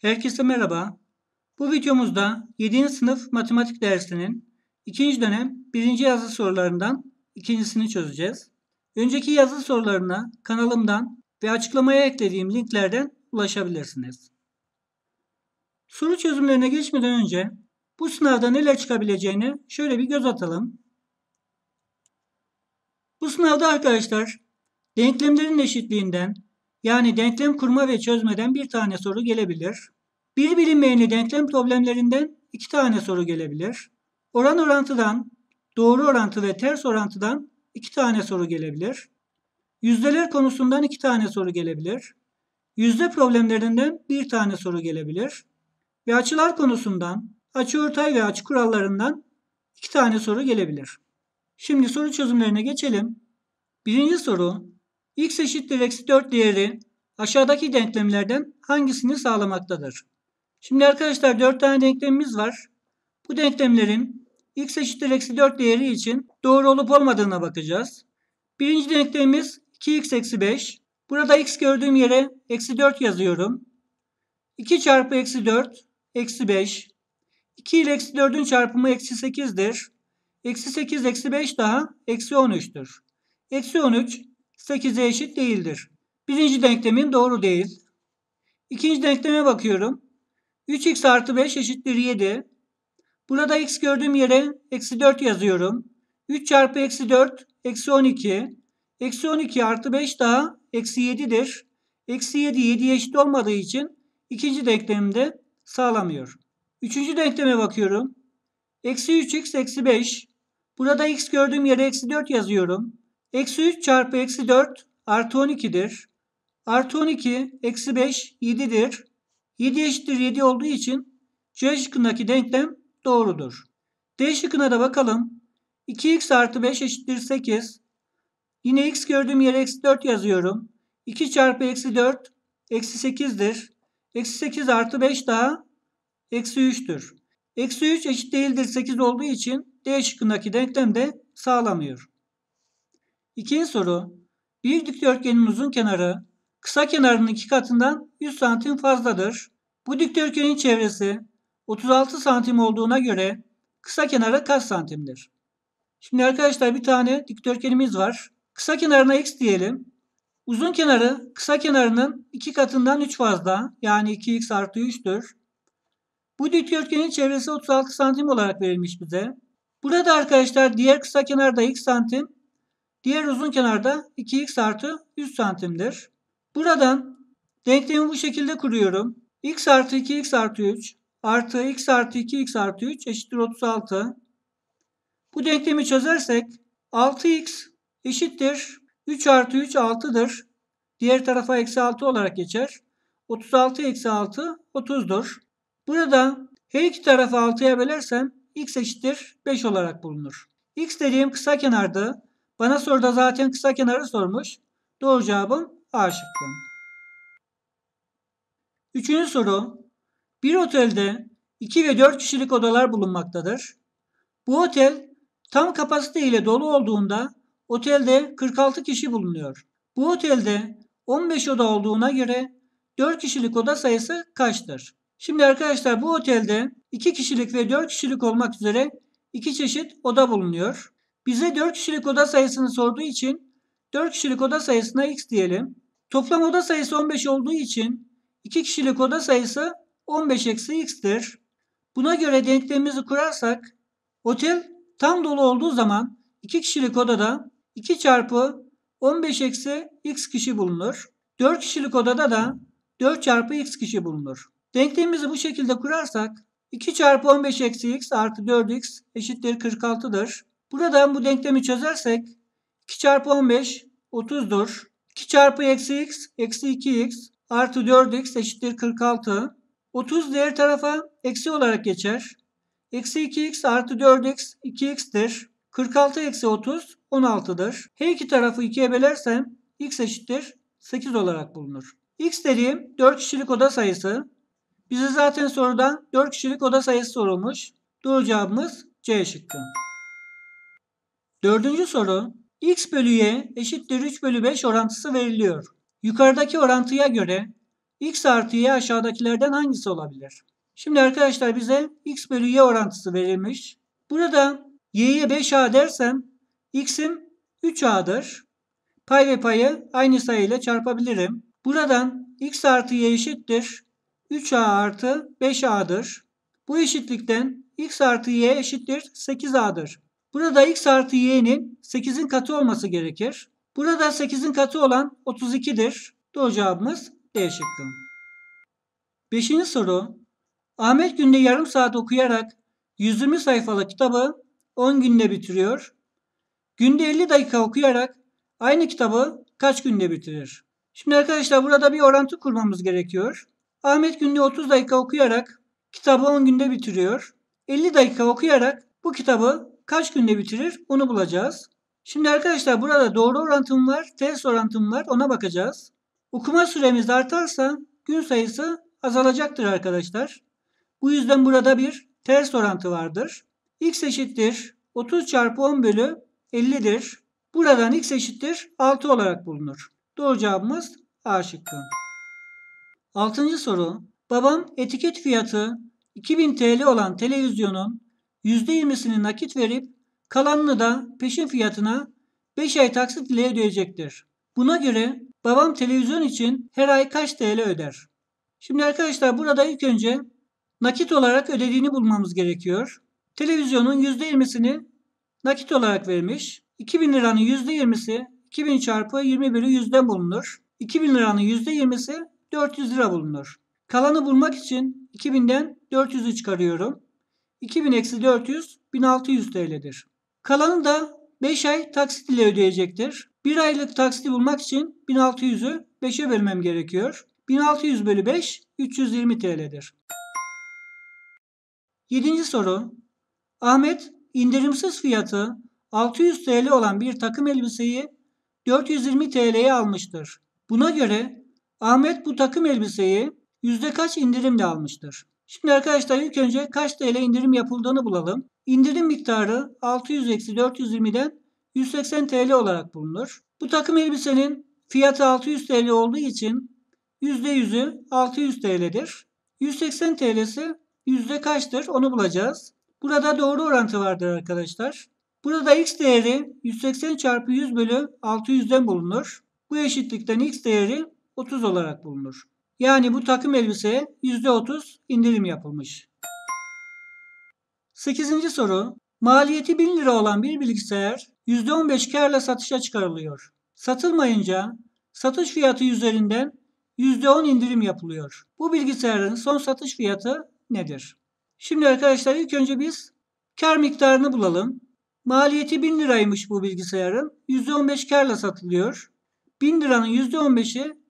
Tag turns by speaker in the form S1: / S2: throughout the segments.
S1: Herkese merhaba. Bu videomuzda 7. sınıf matematik dersinin 2. dönem 1. yazı sorularından ikincisini çözeceğiz. Önceki yazı sorularına kanalımdan ve açıklamaya eklediğim linklerden ulaşabilirsiniz. Soru çözümlerine geçmeden önce bu sınavda neler çıkabileceğini şöyle bir göz atalım. Bu sınavda arkadaşlar denklemlerin eşitliğinden yani denklem kurma ve çözmeden bir tane soru gelebilir. Bir bilinmeyeni denklem problemlerinden iki tane soru gelebilir. Oran orantıdan, doğru orantı ve ters orantıdan iki tane soru gelebilir. Yüzdeler konusundan iki tane soru gelebilir. Yüzde problemlerinden bir tane soru gelebilir. Ve açılar konusundan, açı açıortay ve açı kurallarından iki tane soru gelebilir. Şimdi soru çözümlerine geçelim. Birinci soru x eşittir eksi 4 değeri aşağıdaki denklemlerden hangisini sağlamaktadır? Şimdi arkadaşlar 4 tane denklemimiz var. Bu denklemlerin x eşittir eksi 4 değeri için doğru olup olmadığına bakacağız. Birinci denklemimiz 2x eksi 5. Burada x gördüğüm yere eksi 4 yazıyorum. 2 çarpı eksi 4 eksi 5. 2 ile eksi 4'ün çarpımı eksi 8'dir. Eksi 8 eksi 5 daha eksi 13'tür. Eksi 13 8'e eşit değildir. Birinci denklemin doğru değil. İkinci denkleme bakıyorum. 3x artı 5 eşittir 7. Burada x gördüğüm yere eksi 4 yazıyorum. 3 çarpı eksi 4 eksi 12. Eksi 12 artı 5 daha eksi 7'dir. Eksi 7 7 eşit olmadığı için ikinci denklemimde sağlamıyor. Üçüncü denkleme bakıyorum. Eksi 3x eksi 5. Burada x gördüğüm yere eksi 4 yazıyorum. Eksi 3 çarpı eksi 4 artı 12'dir. Artı 12 eksi 5 7'dir. 7 eşittir 7 olduğu için C şıkkındaki denklem doğrudur. D şıkkına da bakalım. 2x artı 5 eşittir 8. Yine x gördüğüm yere eksi 4 yazıyorum. 2 çarpı eksi 4 eksi 8'dir. Eksi 8 artı 5 daha eksi 3'tür. Eksi 3 eşit değildir 8 olduğu için D şıkkındaki denklem de sağlamıyor. İkinci soru. Bir dikdörtgenin uzun kenarı kısa kenarının iki katından 100 santim fazladır. Bu dikdörtgenin çevresi 36 santim olduğuna göre kısa kenarı kaç santimdir? Şimdi arkadaşlar bir tane dikdörtgenimiz var. Kısa kenarına x diyelim. Uzun kenarı kısa kenarının iki katından 3 fazla yani 2x artı 3'tür. Bu dikdörtgenin çevresi 36 santim olarak verilmiş bize. Burada arkadaşlar diğer kısa kenarda x santim Diğer uzun kenarda 2x artı 100 santimdir. Buradan denklemi bu şekilde kuruyorum. x artı 2x artı 3 artı x artı 2x artı 3 eşittir 36. Bu denklemi çözersek 6x eşittir 3 artı 3 6'dır. Diğer tarafa eksi 6 olarak geçer. 36 eksi 6 30'dur. Burada her iki tarafı 6'ya bölersem x eşittir 5 olarak bulunur. x dediğim kısa kenarda bana soruda zaten kısa kenarı sormuş. Doğru cevabım A şıkkı. Üçüncü soru. Bir otelde 2 ve 4 kişilik odalar bulunmaktadır. Bu otel tam kapasite ile dolu olduğunda otelde 46 kişi bulunuyor. Bu otelde 15 oda olduğuna göre 4 kişilik oda sayısı kaçtır? Şimdi arkadaşlar bu otelde 2 kişilik ve 4 kişilik olmak üzere 2 çeşit oda bulunuyor. Bize 4 kişilik oda sayısını sorduğu için 4 kişilik oda sayısına x diyelim. Toplam oda sayısı 15 olduğu için 2 kişilik oda sayısı 15 eksi x'tir. Buna göre denklemimizi kurarsak otel tam dolu olduğu zaman 2 kişilik odada 2 çarpı 15 eksi x kişi bulunur. 4 kişilik odada da 4 çarpı x kişi bulunur. Denklemimizi bu şekilde kurarsak 2 çarpı 15 eksi x artı 4x eşittir 46'dır. Buradan bu denklemi çözersek 2 çarpı 15 30'dur. 2 çarpı eksi x eksi 2x artı 4x eşittir 46. 30 diğer tarafa eksi olarak geçer. Eksi 2x artı 4x 2x'tir. 46 eksi 30 16'dır. Her iki tarafı 2'ye bölersem x eşittir 8 olarak bulunur. x dediğim 4 kişilik oda sayısı. Bize zaten sorudan 4 kişilik oda sayısı sorulmuş. Doğru cevabımız C şıkkı. Dördüncü soru. x bölü y eşittir 3 bölü 5 orantısı veriliyor. Yukarıdaki orantıya göre x artı y aşağıdakilerden hangisi olabilir? Şimdi arkadaşlar bize x bölü y orantısı verilmiş. Burada y'ye 5a dersem x'im 3a'dır. Pay ve payı aynı sayıyla çarpabilirim. Buradan x artı y eşittir 3a artı 5a'dır. Bu eşitlikten x artı y eşittir 8a'dır. Burada x artı y'nin 8'in katı olması gerekir. Burada 8'in katı olan 32'dir. Doğru cevabımız D e şıkkı. Beşinci soru. Ahmet günde yarım saat okuyarak 120 sayfalık kitabı 10 günde bitiriyor. Günde 50 dakika okuyarak aynı kitabı kaç günde bitirir? Şimdi arkadaşlar burada bir orantı kurmamız gerekiyor. Ahmet günde 30 dakika okuyarak kitabı 10 günde bitiriyor. 50 dakika okuyarak bu kitabı kaç günde bitirir onu bulacağız. Şimdi arkadaşlar burada doğru orantım var, ters orantım var ona bakacağız. Okuma süremiz artarsa gün sayısı azalacaktır arkadaşlar. Bu yüzden burada bir ters orantı vardır. x eşittir 30 çarpı 10 bölü 50'dir. Buradan x eşittir 6 olarak bulunur. Doğru cevabımız A şıkkı. 6. soru. Babam etiket fiyatı 2000 TL olan televizyonun %20'sini nakit verip kalanını da peşin fiyatına 5 ay taksit ile ödeyecektir. Buna göre babam televizyon için her ay kaç TL öder? Şimdi arkadaşlar burada ilk önce nakit olarak ödediğini bulmamız gerekiyor. Televizyonun %20'sini nakit olarak vermiş. 2000 liranın %20'si 2000 çarpı 20 bölü 100'den bulunur. 2000 liranın %20'si 400 lira bulunur. Kalanı bulmak için 2000'den 400'ü çıkarıyorum. 2000-400 1600 TL'dir. Kalanı da 5 ay taksit ile ödeyecektir. 1 aylık taksiti bulmak için 1600'ü 5'e bölmem gerekiyor. 1600 bölü 5 320 TL'dir. 7. soru. Ahmet indirimsiz fiyatı 600 TL olan bir takım elbiseyi 420 TL'ye almıştır. Buna göre Ahmet bu takım elbiseyi yüzde kaç indirimle almıştır? Şimdi arkadaşlar ilk önce kaç TL indirim yapıldığını bulalım. İndirim miktarı 600-420'den 180 TL olarak bulunur. Bu takım elbisenin fiyatı 600 TL olduğu için %100'ü 600 TL'dir. 180 TL'si yüzde kaçtır onu bulacağız. Burada doğru orantı vardır arkadaşlar. Burada x değeri 180 çarpı 100 bölü 600'den bulunur. Bu eşitlikten x değeri 30 olarak bulunur. Yani bu takım elbiseye %30 indirim yapılmış. 8. soru. Maliyeti 1000 lira olan bir bilgisayar %15 karla satışa çıkarılıyor. Satılmayınca satış fiyatı üzerinden %10 indirim yapılıyor. Bu bilgisayarın son satış fiyatı nedir? Şimdi arkadaşlar ilk önce biz kar miktarını bulalım. Maliyeti 1000 liraymış bu bilgisayarın. %15 karla satılıyor. 1000 liranın %15'i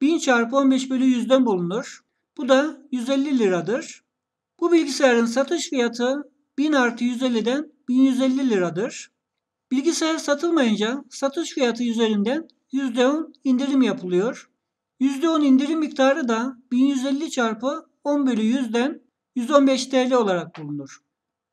S1: 1000 çarpı 15 bölü 100'den bulunur. Bu da 150 liradır. Bu bilgisayarın satış fiyatı 1000 artı 150'den 1150 liradır. Bilgisayar satılmayınca satış fiyatı üzerinden %10 indirim yapılıyor. %10 indirim miktarı da 1150 çarpı 10 bölü 100'den 115 TL olarak bulunur.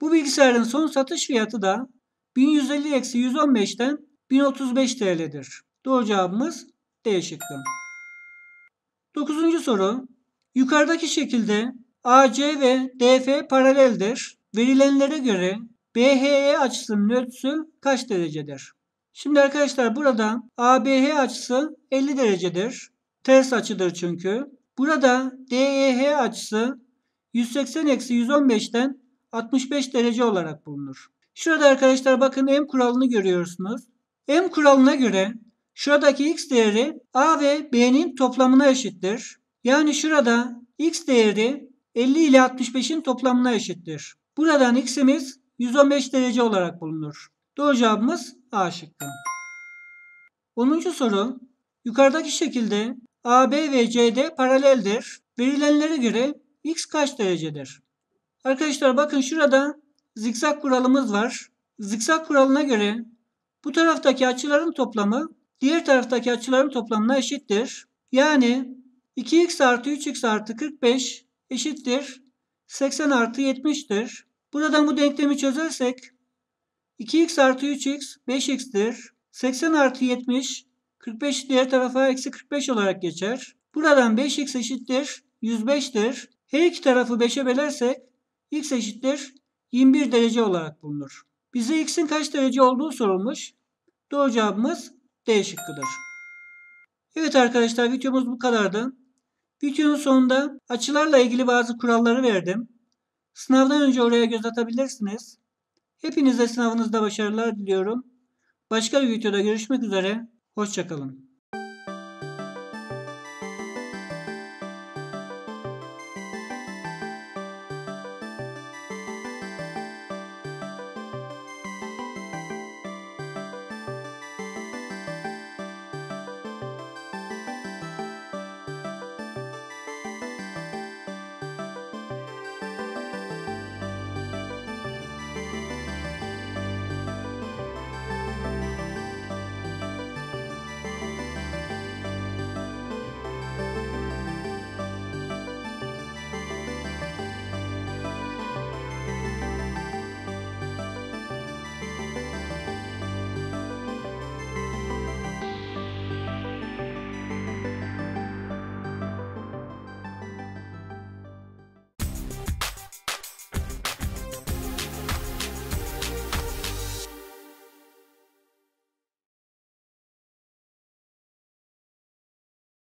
S1: Bu bilgisayarın son satış fiyatı da 1150-115'ten 1035 TL'dir. Doğru cevabımız D şıkkı. Dokuzuncu soru. Yukarıdaki şekilde AC ve DF paraleldir. Verilenlere göre BHE açısının ölçüsü kaç derecedir? Şimdi arkadaşlar burada ABH açısı 50 derecedir. Ters açıdır çünkü. Burada DEH açısı 180-115'ten 65 derece olarak bulunur. Şurada arkadaşlar bakın M kuralını görüyorsunuz. M kuralına göre Şuradaki x değeri a ve b'nin toplamına eşittir. Yani şurada x değeri 50 ile 65'in toplamına eşittir. Buradan x'imiz 115 derece olarak bulunur. Doğru cevabımız A şıkkı. 10. soru. Yukarıdaki şekilde AB ve CD paraleldir. Verilenlere göre x kaç derecedir? Arkadaşlar bakın şurada zikzak kuralımız var. Zikzak kuralına göre bu taraftaki açıların toplamı Diğer taraftaki açıların toplamına eşittir. Yani 2x artı 3x artı 45 eşittir 80 artı 70'tir. Buradan bu denklemi çözersek 2x artı 3x 5x'tir. 80 artı 70 45 diğer tarafa eksi 45 olarak geçer. Buradan 5x eşittir 105'tir. Her iki tarafı 5'e bölersek x eşittir 21 derece olarak bulunur. Bize x'in kaç derece olduğu sorulmuş. Doğru cevabımız D şıkkıdır. Evet arkadaşlar videomuz bu kadardı. Videonun sonunda açılarla ilgili bazı kuralları verdim. Sınavdan önce oraya göz atabilirsiniz. Hepinize sınavınızda başarılar diliyorum. Başka bir videoda görüşmek üzere. Hoşçakalın.